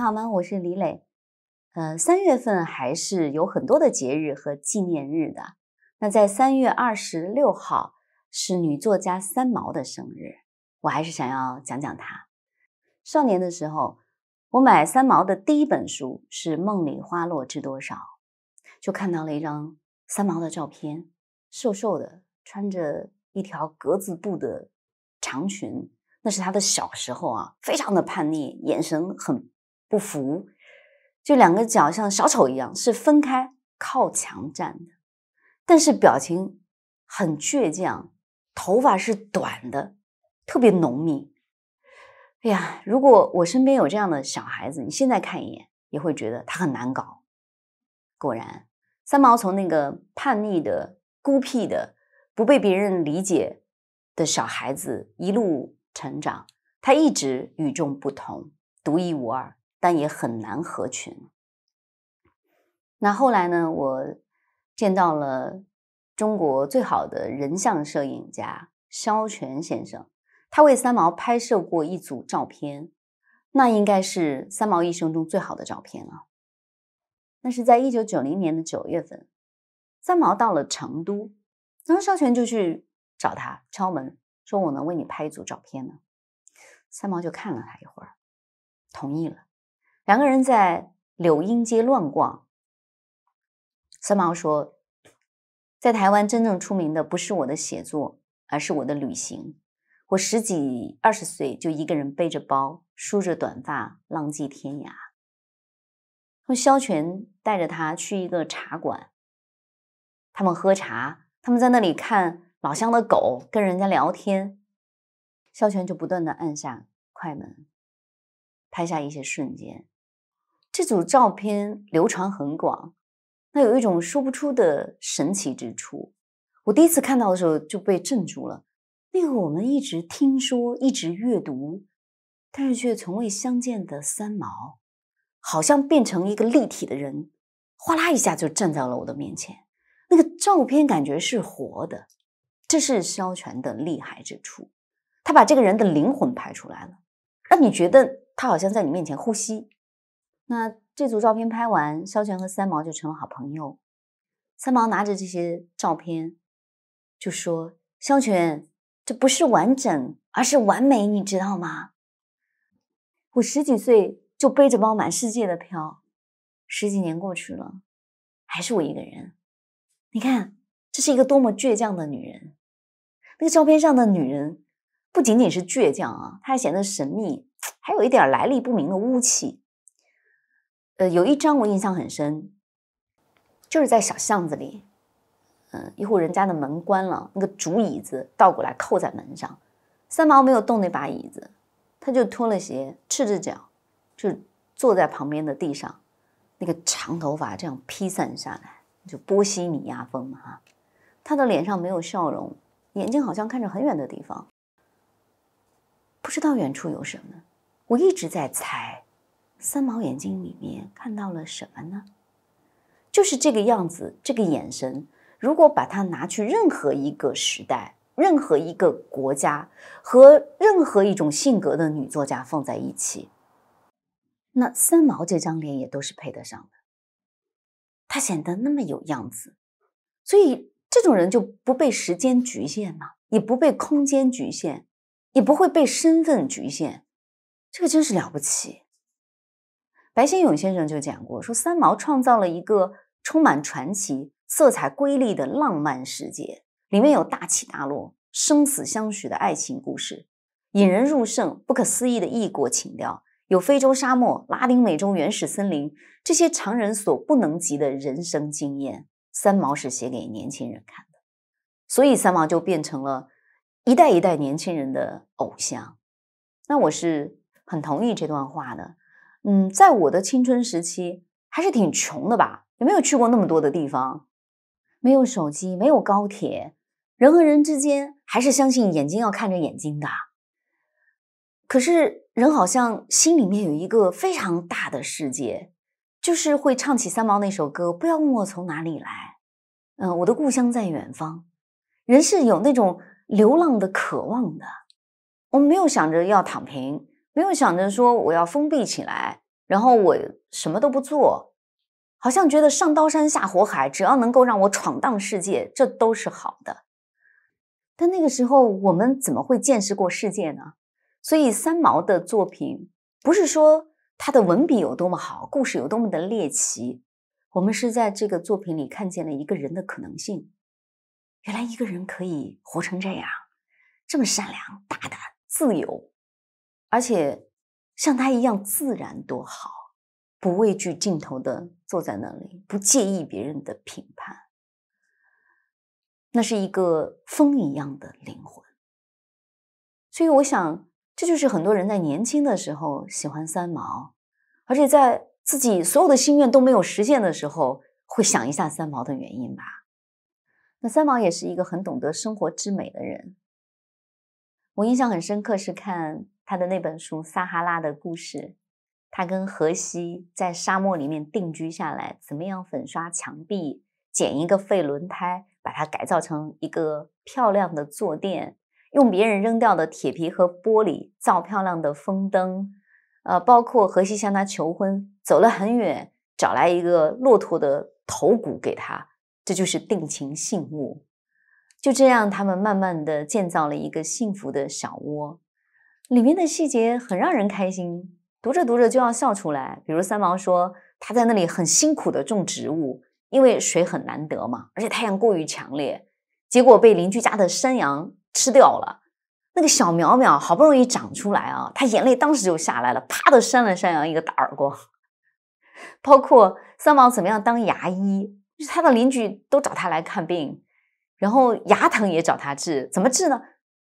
好吗？我是李磊。呃，三月份还是有很多的节日和纪念日的。那在三月二十六号是女作家三毛的生日，我还是想要讲讲她。少年的时候，我买三毛的第一本书是《梦里花落知多少》，就看到了一张三毛的照片，瘦瘦的，穿着一条格子布的长裙，那是他的小时候啊，非常的叛逆，眼神很。不服，就两个脚像小丑一样是分开靠墙站的，但是表情很倔强，头发是短的，特别浓密。哎呀，如果我身边有这样的小孩子，你现在看一眼也会觉得他很难搞。果然，三毛从那个叛逆的、孤僻的、不被别人理解的小孩子一路成长，他一直与众不同，独一无二。但也很难合群。那后来呢？我见到了中国最好的人像摄影家肖全先生，他为三毛拍摄过一组照片，那应该是三毛一生中最好的照片啊。那是在一九九零年的九月份，三毛到了成都，然后肖全就去找他，敲门说：“我能为你拍一组照片吗？”三毛就看了他一会儿，同意了。两个人在柳荫街乱逛。三毛说：“在台湾真正出名的不是我的写作，而是我的旅行。我十几、二十岁就一个人背着包，梳着短发，浪迹天涯。”说萧权带着他去一个茶馆，他们喝茶，他们在那里看老乡的狗，跟人家聊天。萧权就不断的按下快门，拍下一些瞬间。这组照片流传很广，那有一种说不出的神奇之处。我第一次看到的时候就被震住了。那个我们一直听说、一直阅读，但是却从未相见的三毛，好像变成一个立体的人，哗啦一下就站在了我的面前。那个照片感觉是活的，这是肖全的厉害之处。他把这个人的灵魂拍出来了，让你觉得他好像在你面前呼吸。那这组照片拍完，肖全和三毛就成了好朋友。三毛拿着这些照片，就说：“肖全，这不是完整，而是完美，你知道吗？我十几岁就背着包满世界的漂，十几年过去了，还是我一个人。你看，这是一个多么倔强的女人。那个照片上的女人，不仅仅是倔强啊，她还显得神秘，还有一点来历不明的雾气。”呃，有一张我印象很深，就是在小巷子里，嗯，一户人家的门关了，那个竹椅子倒过来扣在门上，三毛没有动那把椅子，他就脱了鞋，赤着脚，就坐在旁边的地上，那个长头发这样披散下来，就波西米亚风嘛哈，他的脸上没有笑容，眼睛好像看着很远的地方，不知道远处有什么，我一直在猜。三毛眼睛里面看到了什么呢？就是这个样子，这个眼神。如果把它拿去任何一个时代、任何一个国家和任何一种性格的女作家放在一起，那三毛这张脸也都是配得上的。她显得那么有样子，所以这种人就不被时间局限嘛，也不被空间局限，也不会被身份局限。这个真是了不起。白先勇先生就讲过，说三毛创造了一个充满传奇、色彩瑰丽的浪漫世界，里面有大起大落、生死相许的爱情故事，引人入胜、不可思议的异国情调，有非洲沙漠、拉丁美洲原始森林这些常人所不能及的人生经验。三毛是写给年轻人看的，所以三毛就变成了一代一代年轻人的偶像。那我是很同意这段话的。嗯，在我的青春时期，还是挺穷的吧，也没有去过那么多的地方，没有手机，没有高铁，人和人之间还是相信眼睛要看着眼睛的。可是人好像心里面有一个非常大的世界，就是会唱起三毛那首歌，不要问我从哪里来，嗯，我的故乡在远方。人是有那种流浪的渴望的，我没有想着要躺平。没有想着说我要封闭起来，然后我什么都不做，好像觉得上刀山下火海，只要能够让我闯荡世界，这都是好的。但那个时候我们怎么会见识过世界呢？所以三毛的作品不是说他的文笔有多么好，故事有多么的猎奇，我们是在这个作品里看见了一个人的可能性。原来一个人可以活成这样，这么善良、大胆、自由。而且，像他一样自然多好，不畏惧镜头的坐在那里，不介意别人的评判，那是一个风一样的灵魂。所以，我想这就是很多人在年轻的时候喜欢三毛，而且在自己所有的心愿都没有实现的时候，会想一下三毛的原因吧。那三毛也是一个很懂得生活之美的人。我印象很深刻，是看他的那本书《撒哈拉的故事》，他跟荷西在沙漠里面定居下来，怎么样粉刷墙壁，捡一个废轮胎把它改造成一个漂亮的坐垫，用别人扔掉的铁皮和玻璃造漂亮的风灯，呃，包括荷西向他求婚，走了很远，找来一个骆驼的头骨给他，这就是定情信物。就这样，他们慢慢地建造了一个幸福的小窝，里面的细节很让人开心，读着读着就要笑出来。比如三毛说他在那里很辛苦地种植物，因为水很难得嘛，而且太阳过于强烈，结果被邻居家的山羊吃掉了。那个小苗苗好不容易长出来啊，他眼泪当时就下来了，啪的扇了山羊一个大耳光。包括三毛怎么样当牙医，他的邻居都找他来看病。然后牙疼也找他治，怎么治呢？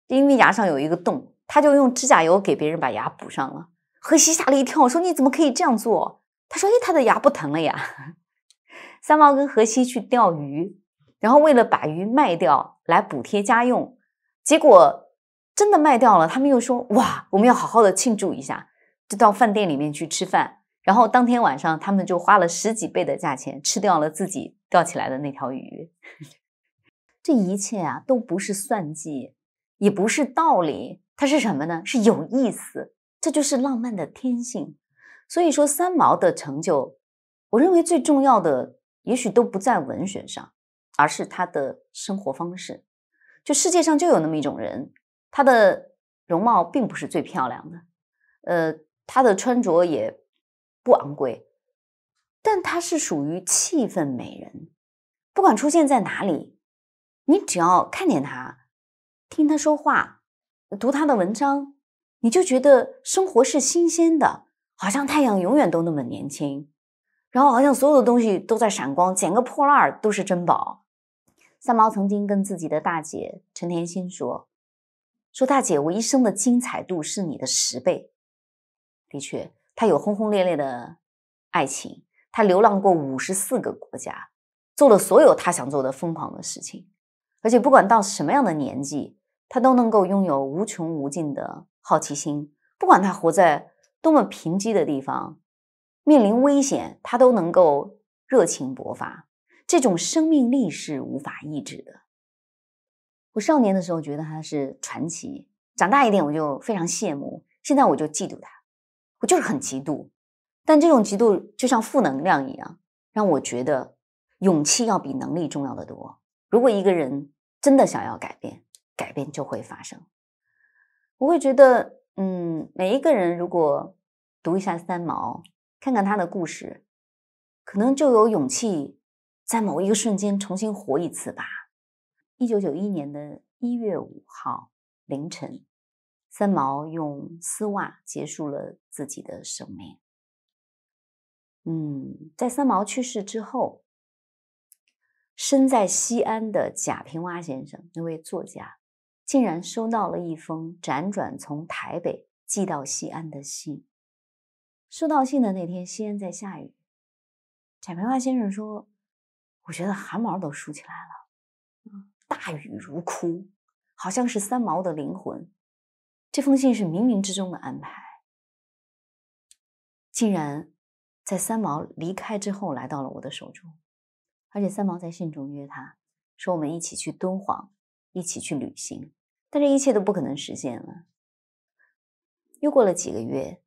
因为牙上有一个洞，他就用指甲油给别人把牙补上了。荷西吓了一跳，说：“你怎么可以这样做？”他说：“哎，他的牙不疼了呀。”三毛跟荷西去钓鱼，然后为了把鱼卖掉来补贴家用，结果真的卖掉了。他们又说：“哇，我们要好好的庆祝一下，就到饭店里面去吃饭。”然后当天晚上，他们就花了十几倍的价钱吃掉了自己钓起来的那条鱼。这一切啊，都不是算计，也不是道理，它是什么呢？是有意思，这就是浪漫的天性。所以说，三毛的成就，我认为最重要的也许都不在文学上，而是他的生活方式。就世界上就有那么一种人，他的容貌并不是最漂亮的，呃，他的穿着也不昂贵，但他是属于气氛美人，不管出现在哪里。你只要看见他，听他说话，读他的文章，你就觉得生活是新鲜的，好像太阳永远都那么年轻，然后好像所有的东西都在闪光，捡个破烂儿都是珍宝。三毛曾经跟自己的大姐陈田心说：“说大姐，我一生的精彩度是你的十倍。”的确，他有轰轰烈烈的爱情，他流浪过五十四个国家，做了所有他想做的疯狂的事情。而且不管到什么样的年纪，他都能够拥有无穷无尽的好奇心。不管他活在多么贫瘠的地方，面临危险，他都能够热情勃发。这种生命力是无法抑制的。我少年的时候觉得他是传奇，长大一点我就非常羡慕，现在我就嫉妒他，我就是很嫉妒。但这种嫉妒就像负能量一样，让我觉得勇气要比能力重要的多。如果一个人真的想要改变，改变就会发生。我会觉得，嗯，每一个人如果读一下三毛，看看他的故事，可能就有勇气在某一个瞬间重新活一次吧。一九九一年的一月五号凌晨，三毛用丝袜结束了自己的生命。嗯，在三毛去世之后。身在西安的贾平凹先生，那位作家，竟然收到了一封辗转从台北寄到西安的信。收到信的那天，西安在下雨。贾平凹先生说：“我觉得汗毛都竖起来了，大雨如哭，好像是三毛的灵魂。这封信是冥冥之中的安排，竟然在三毛离开之后来到了我的手中。”而且三毛在信中约他说：“我们一起去敦煌，一起去旅行。”但这一切都不可能实现了。又过了几个月，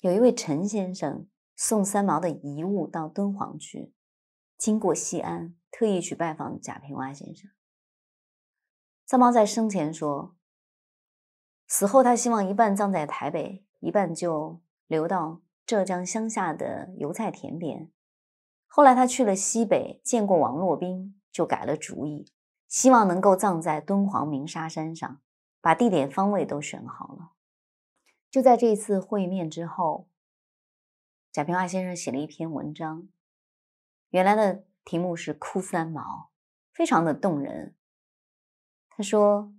有一位陈先生送三毛的遗物到敦煌去，经过西安，特意去拜访贾平凹先生。三毛在生前说：“死后他希望一半葬在台北，一半就留到浙江乡下的油菜田边。”后来他去了西北，见过王洛宾，就改了主意，希望能够葬在敦煌鸣沙山上，把地点方位都选好了。就在这一次会面之后，贾平凹先生写了一篇文章，原来的题目是《哭三毛》，非常的动人。他说：“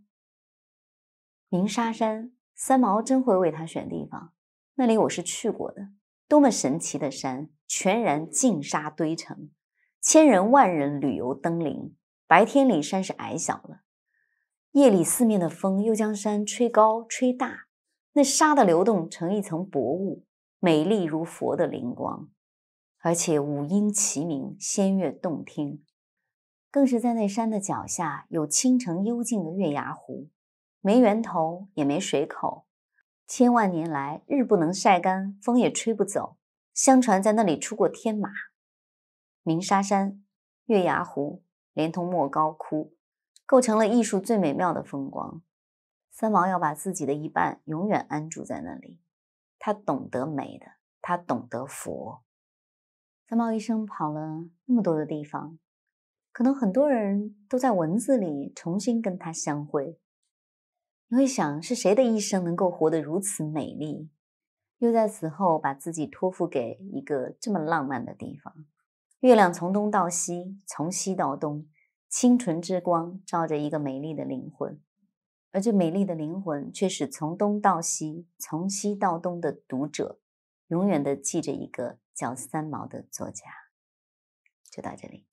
鸣沙山，三毛真会为他选地方，那里我是去过的。”多么神奇的山，全然尽沙堆成，千人万人旅游登临。白天里山是矮小的，夜里四面的风又将山吹高吹大。那沙的流动成一层薄雾，美丽如佛的灵光，而且五音齐鸣，仙乐动听。更是在那山的脚下有清澄幽静的月牙湖，没源头也没水口。千万年来，日不能晒干，风也吹不走。相传在那里出过天马，鸣沙山、月牙湖，连同莫高窟，构成了艺术最美妙的风光。三毛要把自己的一半永远安住在那里。他懂得美的，他懂得佛。三毛一生跑了那么多的地方，可能很多人都在文字里重新跟他相会。你会想是谁的一生能够活得如此美丽，又在死后把自己托付给一个这么浪漫的地方？月亮从东到西，从西到东，清纯之光照着一个美丽的灵魂，而这美丽的灵魂却使从东到西，从西到东的读者永远的记着一个叫三毛的作家。就到这里。